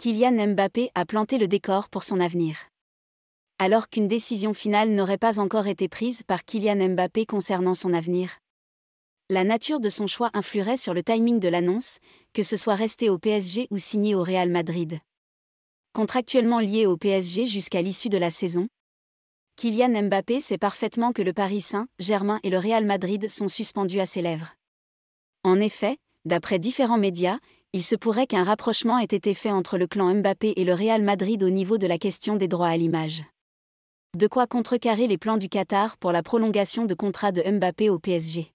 Kylian Mbappé a planté le décor pour son avenir. Alors qu'une décision finale n'aurait pas encore été prise par Kylian Mbappé concernant son avenir. La nature de son choix influerait sur le timing de l'annonce, que ce soit resté au PSG ou signé au Real Madrid. Contractuellement lié au PSG jusqu'à l'issue de la saison, Kylian Mbappé sait parfaitement que le Paris Saint-Germain et le Real Madrid sont suspendus à ses lèvres. En effet, d'après différents médias, il se pourrait qu'un rapprochement ait été fait entre le clan Mbappé et le Real Madrid au niveau de la question des droits à l'image. De quoi contrecarrer les plans du Qatar pour la prolongation de contrat de Mbappé au PSG.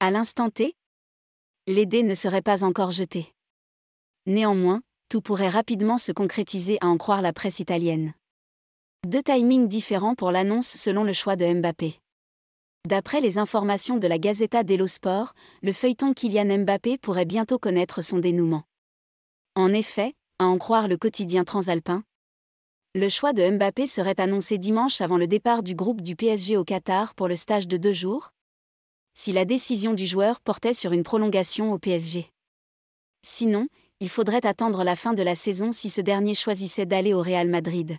À l'instant T, les dés ne seraient pas encore jetés. Néanmoins, tout pourrait rapidement se concrétiser à en croire la presse italienne. Deux timings différents pour l'annonce selon le choix de Mbappé. D'après les informations de la Gazeta dello Sport, le feuilleton Kylian Mbappé pourrait bientôt connaître son dénouement. En effet, à en croire le quotidien transalpin, le choix de Mbappé serait annoncé dimanche avant le départ du groupe du PSG au Qatar pour le stage de deux jours, si la décision du joueur portait sur une prolongation au PSG. Sinon, il faudrait attendre la fin de la saison si ce dernier choisissait d'aller au Real Madrid.